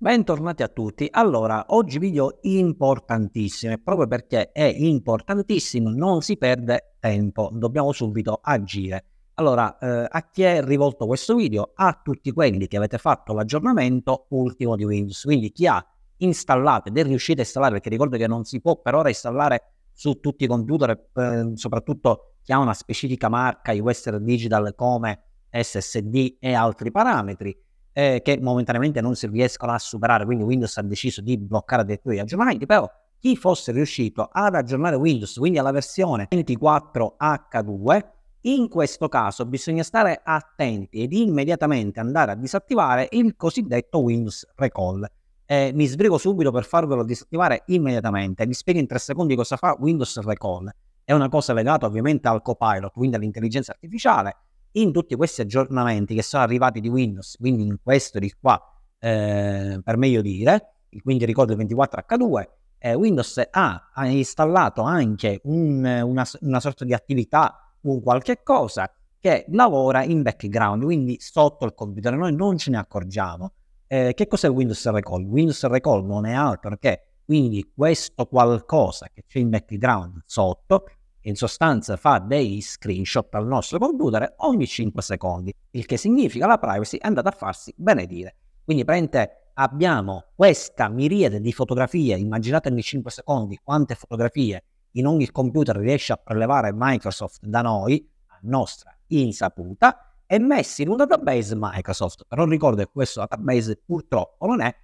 Bentornati a tutti. Allora, oggi video importantissimo, proprio perché è importantissimo, non si perde tempo, dobbiamo subito agire. Allora, eh, a chi è rivolto questo video? A tutti quelli che avete fatto l'aggiornamento ultimo di Windows, quindi chi ha installato ed è riuscito a installare, perché ricordo che non si può per ora installare su tutti i computer, eh, soprattutto chi ha una specifica marca, di Western Digital come SSD e altri parametri, eh, che momentaneamente non si riescono a superare, quindi Windows ha deciso di bloccare addirittura gli aggiornamenti, però chi fosse riuscito ad aggiornare Windows, quindi alla versione 24H2, in questo caso bisogna stare attenti ed immediatamente andare a disattivare il cosiddetto Windows Recall. Eh, mi sbrigo subito per farvelo disattivare immediatamente. Vi spiego in 3 secondi cosa fa Windows Recall. È una cosa legata ovviamente al copilot, quindi all'intelligenza artificiale, in tutti questi aggiornamenti che sono arrivati di Windows, quindi in questo di qua, eh, per meglio dire, quindi ricordo il 24H2, eh, Windows ha, ha, installato anche un, una, una, sorta di attività, un qualche cosa che lavora in background, quindi sotto il computer, noi non ce ne accorgiamo. Eh, che cos'è Windows Recall? Windows Recall non è altro che quindi questo qualcosa che c'è in background sotto in sostanza fa dei screenshot al nostro computer ogni 5 secondi, il che significa la privacy è andata a farsi benedire. Quindi praticamente abbiamo questa miriade di fotografie, immaginate ogni 5 secondi quante fotografie in ogni computer riesce a prelevare Microsoft da noi, a nostra insaputa, e messi in un database Microsoft. Però ricordo che questo database purtroppo non è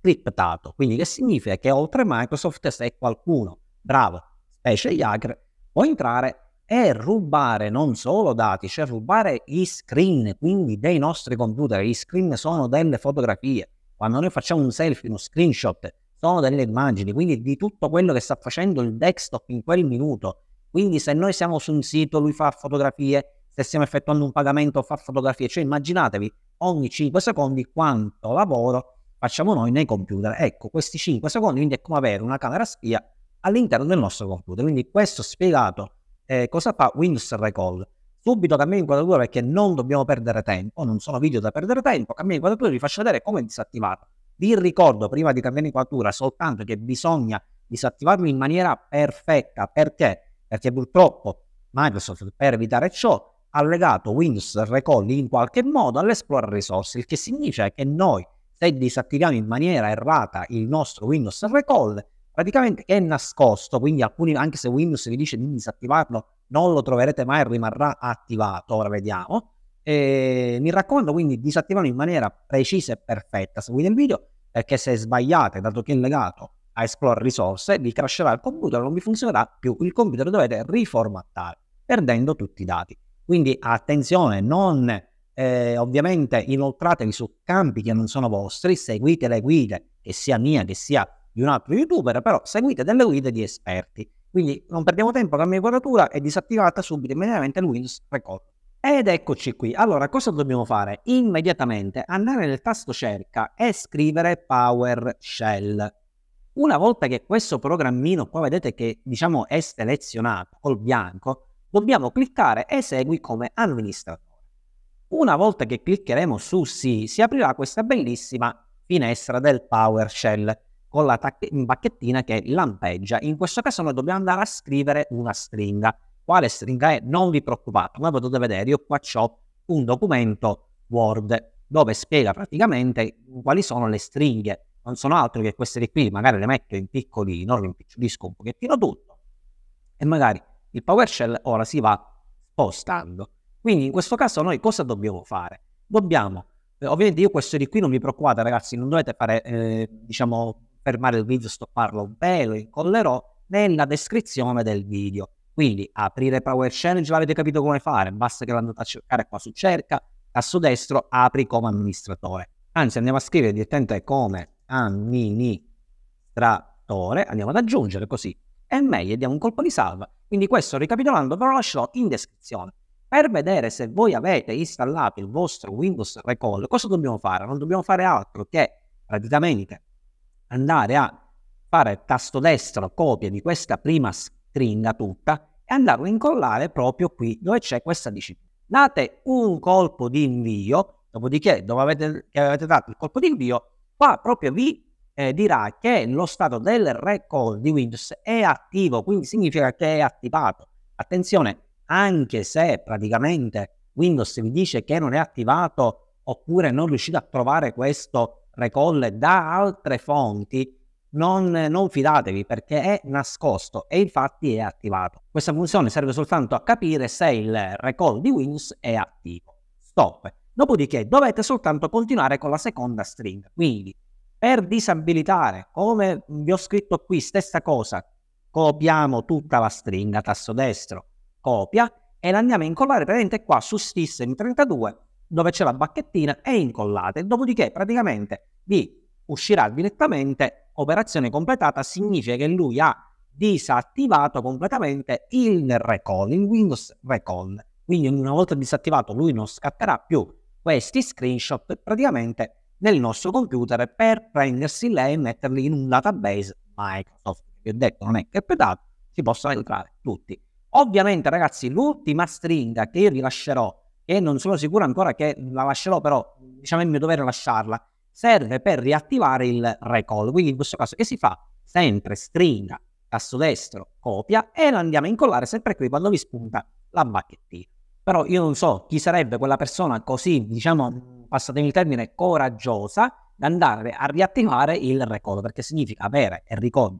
criptato, quindi che significa che oltre Microsoft se qualcuno bravo, specie gli hacker, o entrare e rubare non solo dati, cioè rubare gli screen, quindi dei nostri computer. Gli screen sono delle fotografie. Quando noi facciamo un selfie, uno screenshot, sono delle immagini, quindi di tutto quello che sta facendo il desktop in quel minuto. Quindi se noi siamo su un sito, lui fa fotografie, se stiamo effettuando un pagamento fa fotografie, cioè immaginatevi ogni 5 secondi quanto lavoro facciamo noi nei computer. Ecco, questi 5 secondi quindi è come avere una camera spia all'interno del nostro computer. Quindi questo spiegato eh, cosa fa Windows Recall. Subito cambiamo quadratura perché non dobbiamo perdere tempo, non sono video da perdere tempo, cambiamo quadratura e vi faccio vedere come disattivarlo. Vi ricordo prima di cambiare quadratura soltanto che bisogna disattivarlo in maniera perfetta, perché? Perché purtroppo Microsoft per evitare ciò ha legato Windows Recall in qualche modo all'Explorer Resource, il che significa che noi se disattiviamo in maniera errata il nostro Windows Recall praticamente è nascosto, quindi alcuni, anche se Windows vi dice di disattivarlo, non lo troverete mai, rimarrà attivato, ora vediamo. E ehm, mi raccomando quindi disattivarlo in maniera precisa e perfetta, seguite il video, perché se sbagliate, dato che è legato a Explore Risorse, vi crasherà il computer, non vi funzionerà più, il computer dovete riformattare, perdendo tutti i dati. Quindi attenzione, non eh, ovviamente inoltratevi su campi che non sono vostri, seguite le guide, che sia mia, che sia di un altro youtuber, però seguite delle guide di esperti. Quindi non perdiamo tempo, la mia inquadratura è disattivata subito immediatamente il Windows Record. Ed eccoci qui. Allora, cosa dobbiamo fare? Immediatamente andare nel tasto cerca e scrivere PowerShell. Una volta che questo programmino qua vedete che diciamo è selezionato col bianco, dobbiamo cliccare Esegui come amministratore. Una volta che cliccheremo su Sì, si aprirà questa bellissima finestra del PowerShell con la tacche- bacchettina che lampeggia. In questo caso noi dobbiamo andare a scrivere una stringa. Quale stringa è? Non vi preoccupate, come potete vedere io qua ho un documento Word dove spiega praticamente quali sono le stringhe. Non sono altro che queste di qui, magari le metto in piccoli, non rimpicciolisco un pochettino tutto e magari il PowerShell ora si va spostando. Quindi in questo caso noi cosa dobbiamo fare? Dobbiamo, eh, ovviamente io questo di qui non vi preoccupate ragazzi, non dovete fare eh, diciamo fermare il video, stopparlo ve lo incollerò nella descrizione del video. Quindi aprire PowerShell già avete capito come fare, basta che l'andate a cercare qua su cerca, su destro apri come amministratore. Anzi andiamo a scrivere direttamente come amministratore, andiamo ad aggiungere così è meglio diamo un colpo di salva. Quindi questo ricapitolando ve lo lascerò in descrizione. Per vedere se voi avete installato il vostro Windows Recall, cosa dobbiamo fare? Non dobbiamo fare altro che praticamente andare a fare tasto destro copia di questa prima stringa tutta e andarlo a incollare proprio qui dove c'è questa disciplina. Date un colpo di invio, dopodiché dove avete, avete dato il colpo di invio, qua proprio vi eh, dirà che lo stato del record di Windows è attivo, quindi significa che è attivato. Attenzione, anche se praticamente Windows vi dice che non è attivato oppure non riuscite a trovare questo recolle da altre fonti, non, non, fidatevi perché è nascosto e infatti è attivato. Questa funzione serve soltanto a capire se il recall di Windows è attivo. Stop. Dopodiché dovete soltanto continuare con la seconda stringa. Quindi per disabilitare, come vi ho scritto qui, stessa cosa, copiamo tutta la stringa, tasto destro, copia, e la andiamo a incollare praticamente qua su System32 dove c'è la bacchettina e incollate. Dopodiché praticamente vi uscirà direttamente operazione completata, significa che lui ha disattivato completamente il recall, il Windows recall. Quindi una volta disattivato lui non scatterà più questi screenshot praticamente nel nostro computer per prendersi lei e metterli in un database Microsoft. Vi ho detto, non è che pedato, si possono entrare tutti. Ovviamente ragazzi l'ultima stringa che io vi lascerò e non sono sicuro ancora che la lascerò, però diciamo è il mio dovere lasciarla, serve per riattivare il recall. Quindi in questo caso che si fa? Sempre stringa, tasto destro, copia e la andiamo a incollare sempre qui quando vi spunta la bacchettina. Però io non so chi sarebbe quella persona così, diciamo, passatemi il termine, coraggiosa da andare a riattivare il recall, perché significa avere il recall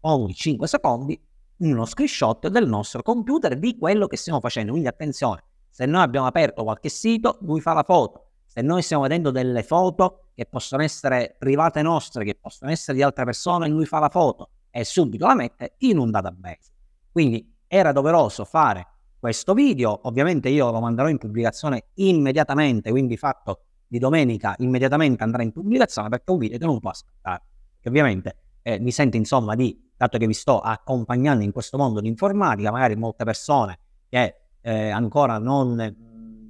ogni 5 secondi uno screenshot del nostro computer di quello che stiamo facendo. Quindi attenzione, se noi abbiamo aperto qualche sito, lui fa la foto. Se noi stiamo vedendo delle foto che possono essere private nostre, che possono essere di altre persone, lui fa la foto e subito la mette in un database. Quindi era doveroso fare questo video. Ovviamente io lo manderò in pubblicazione immediatamente, quindi fatto di domenica immediatamente andrà in pubblicazione perché è un video che non può aspettare. Che ovviamente eh, mi sento insomma di, dato che vi sto accompagnando in questo mondo di informatica, magari molte persone che eh, ancora non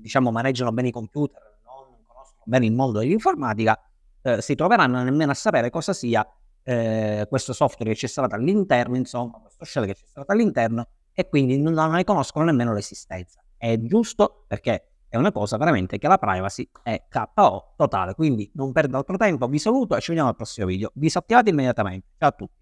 diciamo, maneggiano bene i computer, non conoscono bene il mondo dell'informatica, eh, si troveranno nemmeno a sapere cosa sia eh, questo software che c'è stato all'interno, insomma, questo shell che c'è stato all'interno, e quindi non, non ne conoscono nemmeno l'esistenza. È giusto perché è una cosa veramente che la privacy è KO totale. Quindi non perdo altro tempo, vi saluto e ci vediamo al prossimo video. Disattivate immediatamente. Ciao a tutti.